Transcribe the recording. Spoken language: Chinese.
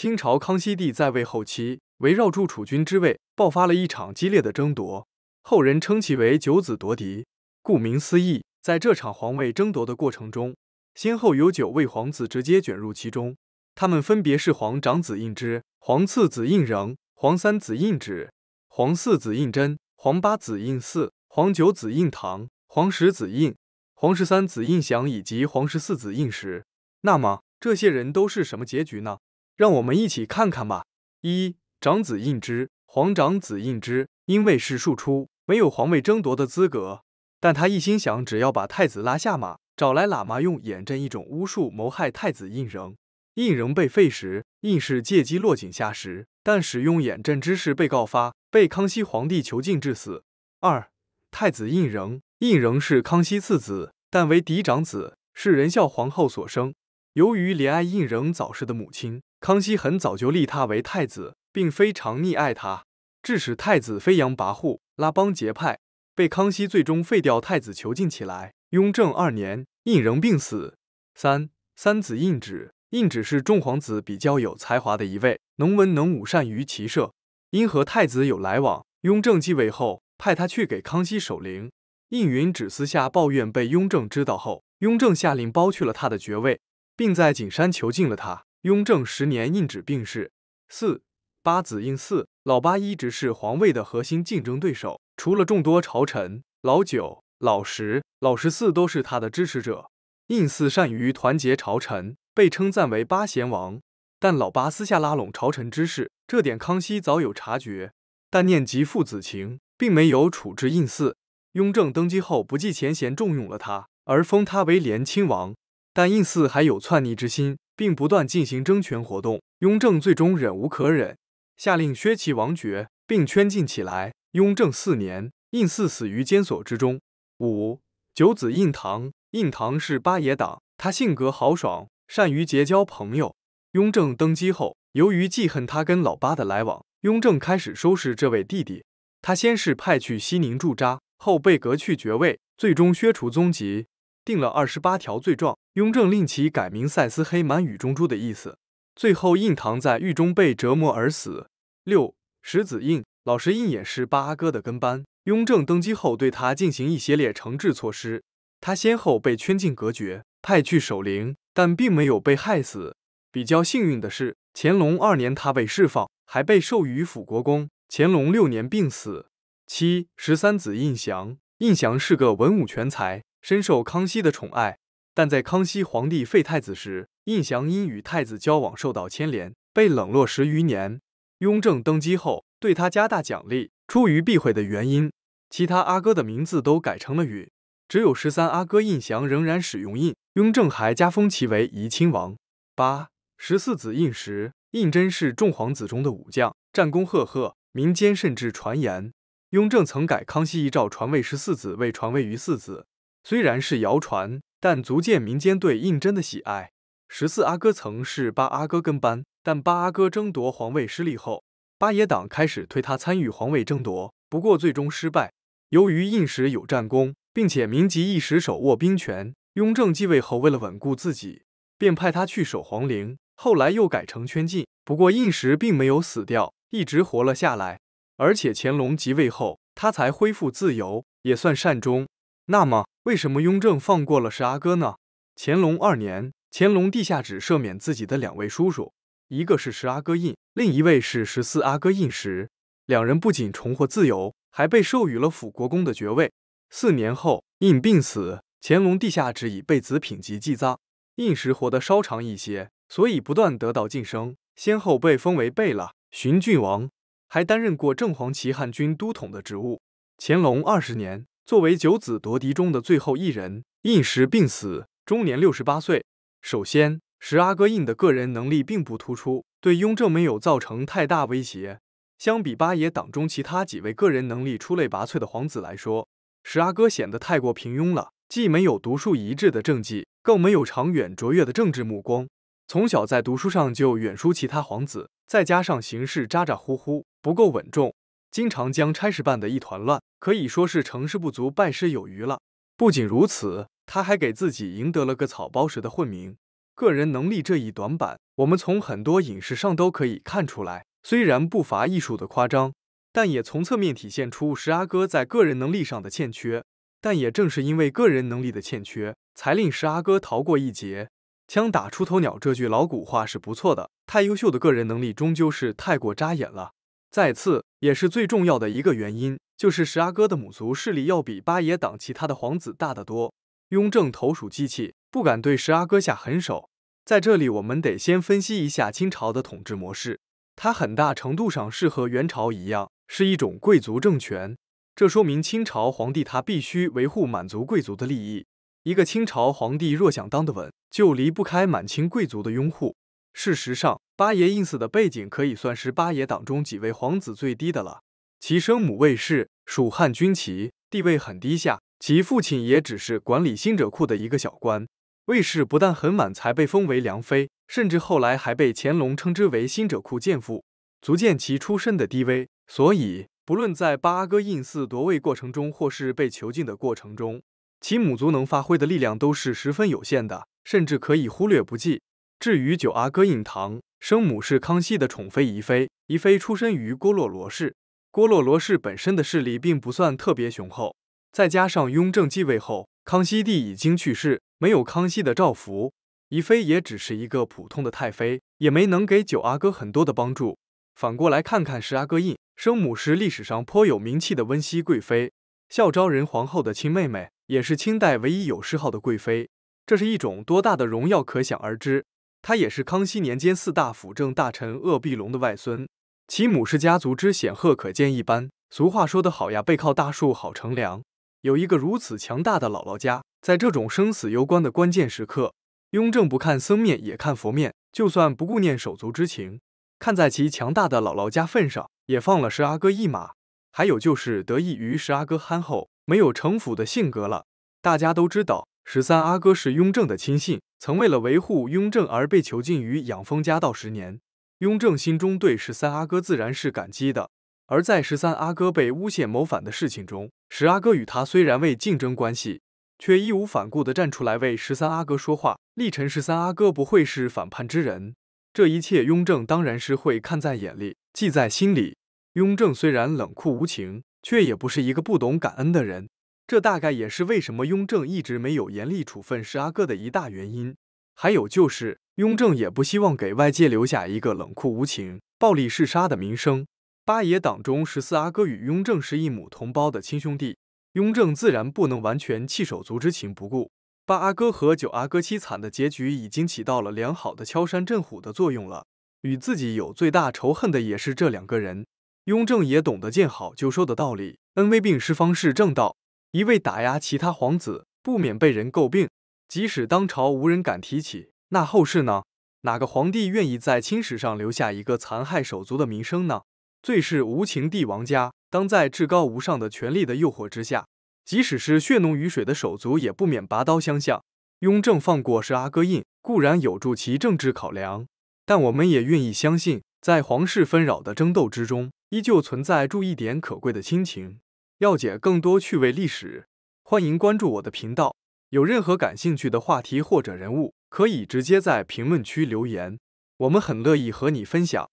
清朝康熙帝在位后期，围绕住储君之位爆发了一场激烈的争夺，后人称其为九子夺嫡。顾名思义，在这场皇位争夺的过程中，先后有九位皇子直接卷入其中，他们分别是皇长子胤禛、皇次子胤仍、皇三子胤祉、皇四子胤禛、皇八子胤祀、皇九子胤堂、皇十子胤、皇十三子胤祥以及皇十四子胤时。那么，这些人都是什么结局呢？让我们一起看看吧。一长子胤之，皇长子胤之，因为是庶出，没有皇位争夺的资格，但他一心想只要把太子拉下马，找来喇嘛用魇阵一种巫术谋害太子胤禛。胤禛被废时，胤是借机落井下石，但使用魇镇之事被告发，被康熙皇帝囚禁致死。二太子胤禛，胤禛是康熙次子，但为嫡长子，是仁孝皇后所生。由于怜爱胤禛早逝的母亲。康熙很早就立他为太子，并非常溺爱他，致使太子飞扬跋扈、拉帮结派，被康熙最终废掉太子，囚禁起来。雍正二年，胤仍病死。三三子胤祉，胤祉是众皇子比较有才华的一位，能文能武，善于骑射，因和太子有来往。雍正继位后，派他去给康熙守灵。胤云只私下抱怨，被雍正知道后，雍正下令剥去了他的爵位，并在景山囚禁了他。雍正十年，胤旨病逝。四八子胤祀，老八一直是皇位的核心竞争对手。除了众多朝臣，老九、老十、老十四都是他的支持者。胤祀善于团结朝臣，被称赞为八贤王。但老八私下拉拢朝臣之事，这点康熙早有察觉，但念及父子情，并没有处置胤祀。雍正登基后，不计前嫌，重用了他，而封他为连亲王。但胤祀还有篡逆之心。并不断进行争权活动，雍正最终忍无可忍，下令削其王爵，并圈禁起来。雍正四年，胤祀死于监所之中。五九子胤堂，胤堂是八爷党，他性格豪爽，善于结交朋友。雍正登基后，由于记恨他跟老八的来往，雍正开始收拾这位弟弟。他先是派去西宁驻扎，后被革去爵位，最终削除宗籍。定了二十八条罪状，雍正令其改名赛思黑满语中珠的意思。最后印堂在狱中被折磨而死。六石子印，老石印也是八阿哥的跟班。雍正登基后对他进行一系列惩治措施，他先后被圈禁、隔绝、派去守灵，但并没有被害死。比较幸运的是，乾隆二年他被释放，还被授予辅国公。乾隆六年病死。七十三子胤祥，胤祥是个文武全才。深受康熙的宠爱，但在康熙皇帝废太子时，胤祥因与太子交往受到牵连，被冷落十余年。雍正登基后，对他加大奖励。出于避讳的原因，其他阿哥的名字都改成了允，只有十三阿哥胤祥仍然使用胤。雍正还加封其为怡亲王。八十四子胤时，胤禛是众皇子中的武将，战功赫赫。民间甚至传言，雍正曾改康熙遗诏，传位十四子，未传位于四子。虽然是谣传，但足见民间对胤禛的喜爱。十四阿哥曾是八阿哥跟班，但八阿哥争夺皇位失利后，八爷党开始推他参与皇位争夺，不过最终失败。由于胤时有战功，并且名级一时手握兵权，雍正继位后为了稳固自己，便派他去守皇陵，后来又改成圈禁。不过胤时并没有死掉，一直活了下来，而且乾隆即位后，他才恢复自由，也算善终。那么，为什么雍正放过了十阿哥呢？乾隆二年，乾隆帝下旨赦免自己的两位叔叔，一个是十阿哥胤，另一位是十四阿哥胤时。两人不仅重获自由，还被授予了辅国公的爵位。四年后，胤病死，乾隆帝下旨以贝子品级祭葬。胤时活得稍长一些，所以不断得到晋升，先后被封为贝勒、荀郡王，还担任过正黄旗汉军都统的职务。乾隆二十年。作为九子夺嫡中的最后一人，胤时病死，终年六十八岁。首先，十阿哥胤的个人能力并不突出，对雍正没有造成太大威胁。相比八爷党中其他几位个人能力出类拔萃的皇子来说，十阿哥显得太过平庸了，既没有独树一帜的政绩，更没有长远卓越的政治目光。从小在读书上就远输其他皇子，再加上行事咋咋呼呼，不够稳重。经常将差事办得一团乱，可以说是成事不足败事有余了。不仅如此，他还给自己赢得了个“草包时的混名。个人能力这一短板，我们从很多影视上都可以看出来。虽然不乏艺术的夸张，但也从侧面体现出十阿哥在个人能力上的欠缺。但也正是因为个人能力的欠缺，才令十阿哥逃过一劫。“枪打出头鸟”这句老古话是不错的。太优秀的个人能力，终究是太过扎眼了。再次，也是最重要的一个原因，就是十阿哥的母族势力要比八爷党其他的皇子大得多。雍正投鼠忌器，不敢对十阿哥下狠手。在这里，我们得先分析一下清朝的统治模式，它很大程度上是和元朝一样，是一种贵族政权。这说明清朝皇帝他必须维护满族贵族的利益。一个清朝皇帝若想当得稳，就离不开满清贵族的拥护。事实上，八爷胤死的背景可以算是八爷党中几位皇子最低的了。其生母卫氏，属汉军旗，地位很低下。其父亲也只是管理新者库的一个小官。卫氏不但很晚才被封为良妃，甚至后来还被乾隆称之为新者库贱妇，足见其出身的低微。所以，不论在八阿哥胤祀夺位过程中，或是被囚禁的过程中，其母族能发挥的力量都是十分有限的，甚至可以忽略不计。至于九阿哥胤堂，生母是康熙的宠妃宜妃。宜妃出身于郭洛罗氏，郭洛罗氏本身的势力并不算特别雄厚，再加上雍正继位后，康熙帝已经去世，没有康熙的照拂，宜妃也只是一个普通的太妃，也没能给九阿哥很多的帮助。反过来看看十阿哥胤，生母是历史上颇有名气的温僖贵妃，孝昭仁皇后的亲妹妹，也是清代唯一有谥号的贵妃，这是一种多大的荣耀，可想而知。他也是康熙年间四大辅政大臣鄂必隆的外孙，其母氏家族之显赫可见一斑。俗话说得好呀，背靠大树好乘凉。有一个如此强大的姥姥家，在这种生死攸关的关键时刻，雍正不看僧面也看佛面，就算不顾念手足之情，看在其强大的姥姥家份上，也放了十阿哥一马。还有就是得益于十阿哥憨厚、没有城府的性格了。大家都知道。十三阿哥是雍正的亲信，曾为了维护雍正而被囚禁于养蜂家道十年。雍正心中对十三阿哥自然是感激的。而在十三阿哥被诬陷谋反的事情中，十阿哥与他虽然为竞争关系，却义无反顾地站出来为十三阿哥说话。力陈十三阿哥不会是反叛之人，这一切雍正当然是会看在眼里，记在心里。雍正虽然冷酷无情，却也不是一个不懂感恩的人。这大概也是为什么雍正一直没有严厉处分十阿哥的一大原因。还有就是，雍正也不希望给外界留下一个冷酷无情、暴力嗜杀的名声。八爷党中十四阿哥与雍正是一母同胞的亲兄弟，雍正自然不能完全弃手足之情不顾。八阿哥和九阿哥凄惨的结局已经起到了良好的敲山震虎的作用了。与自己有最大仇恨的也是这两个人，雍正也懂得见好就收的道理，恩威并施方是正道。一味打压其他皇子，不免被人诟病。即使当朝无人敢提起，那后世呢？哪个皇帝愿意在清史上留下一个残害手足的名声呢？最是无情帝王家，当在至高无上的权力的诱惑之下，即使是血浓于水的手足，也不免拔刀相向。雍正放过是阿哥胤，固然有助其政治考量，但我们也愿意相信，在皇室纷扰的争斗之中，依旧存在住一点可贵的亲情。要解更多趣味历史，欢迎关注我的频道。有任何感兴趣的话题或者人物，可以直接在评论区留言，我们很乐意和你分享。